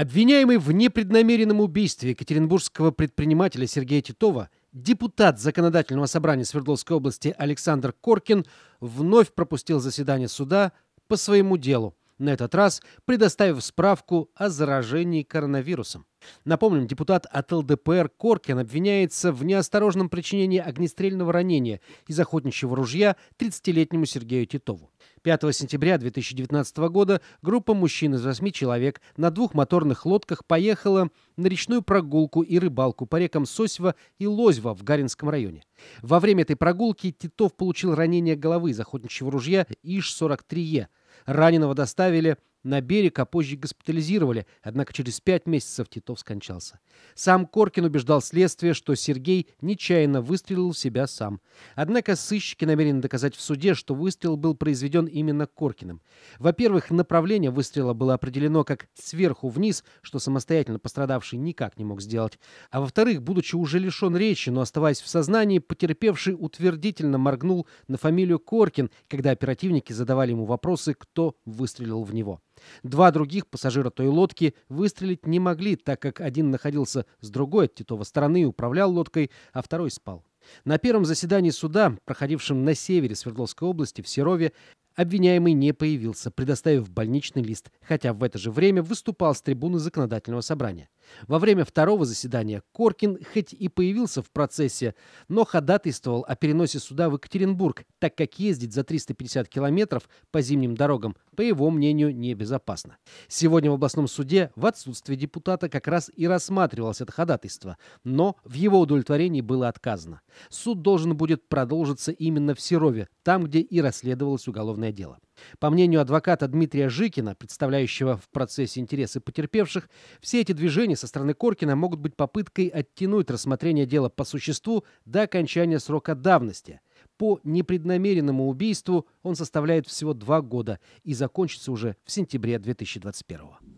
Обвиняемый в непреднамеренном убийстве екатеринбургского предпринимателя Сергея Титова, депутат Законодательного собрания Свердловской области Александр Коркин вновь пропустил заседание суда по своему делу на этот раз предоставив справку о заражении коронавирусом. Напомним, депутат от ЛДПР Коркин обвиняется в неосторожном причинении огнестрельного ранения из охотничьего ружья 30-летнему Сергею Титову. 5 сентября 2019 года группа мужчин из 8 человек на двух моторных лодках поехала на речную прогулку и рыбалку по рекам Сосьва и Лозьва в Гаринском районе. Во время этой прогулки Титов получил ранение головы из охотничьего ружья ИШ-43Е, Раненого доставили на берег, а позже госпитализировали, однако через пять месяцев Титов скончался. Сам Коркин убеждал следствие, что Сергей нечаянно выстрелил в себя сам. Однако сыщики намерены доказать в суде, что выстрел был произведен именно Коркиным. Во-первых, направление выстрела было определено как сверху вниз, что самостоятельно пострадавший никак не мог сделать. А во-вторых, будучи уже лишен речи, но оставаясь в сознании, потерпевший утвердительно моргнул на фамилию Коркин, когда оперативники задавали ему вопросы, кто выстрелил в него. Два других пассажира той лодки выстрелить не могли, так как один находился с другой от Титова стороны и управлял лодкой, а второй спал. На первом заседании суда, проходившем на севере Свердловской области, в Серове, обвиняемый не появился, предоставив больничный лист, хотя в это же время выступал с трибуны законодательного собрания. Во время второго заседания Коркин хоть и появился в процессе, но ходатайствовал о переносе суда в Екатеринбург, так как ездить за 350 километров по зимним дорогам, по его мнению, небезопасно. Сегодня в областном суде в отсутствие депутата как раз и рассматривалось это ходатайство, но в его удовлетворении было отказано. Суд должен будет продолжиться именно в Серове, там, где и расследовалось уголовное уголовное дело. По мнению адвоката Дмитрия Жикина, представляющего в процессе интересы потерпевших, все эти движения со стороны Коркина могут быть попыткой оттянуть рассмотрение дела по существу до окончания срока давности. По непреднамеренному убийству он составляет всего два года и закончится уже в сентябре 2021 года.